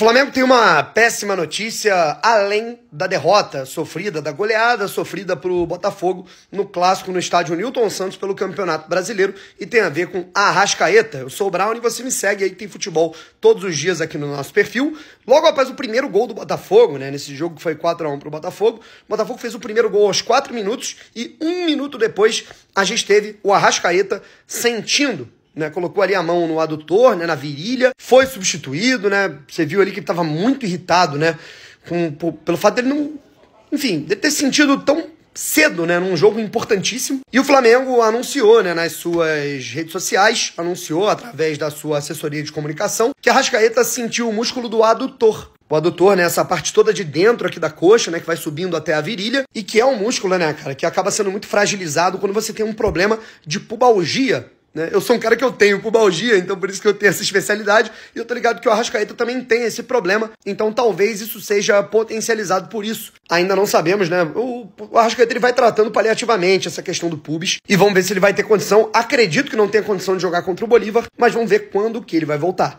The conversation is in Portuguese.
O Flamengo tem uma péssima notícia além da derrota sofrida, da goleada sofrida para o Botafogo no clássico no estádio Newton Santos pelo Campeonato Brasileiro e tem a ver com a Arrascaeta. Eu sou o Brown e você me segue aí, tem futebol todos os dias aqui no nosso perfil. Logo após o primeiro gol do Botafogo, né? Nesse jogo que foi 4 a 1 para o Botafogo, o Botafogo fez o primeiro gol aos 4 minutos e um minuto depois a gente teve o Arrascaeta sentindo né, colocou ali a mão no adutor, né, na virilha, foi substituído, né? Você viu ali que ele estava muito irritado, né, com, por, pelo fato dele não, enfim, de ter sentido tão cedo, né, num jogo importantíssimo. E o Flamengo anunciou, né, nas suas redes sociais, anunciou através da sua assessoria de comunicação que a Rascaeta sentiu o músculo do adutor. O adutor, né, essa parte toda de dentro aqui da coxa, né, que vai subindo até a virilha e que é um músculo, né, cara, que acaba sendo muito fragilizado quando você tem um problema de pubalgia né? Eu sou um cara que eu tenho pubalgia, então por isso que eu tenho essa especialidade, e eu tô ligado que o Arrascaeta também tem esse problema, então talvez isso seja potencializado por isso. Ainda não sabemos, né? O, o Arrascaeta ele vai tratando paliativamente essa questão do pubis, e vamos ver se ele vai ter condição. Acredito que não tenha condição de jogar contra o Bolívar, mas vamos ver quando que ele vai voltar.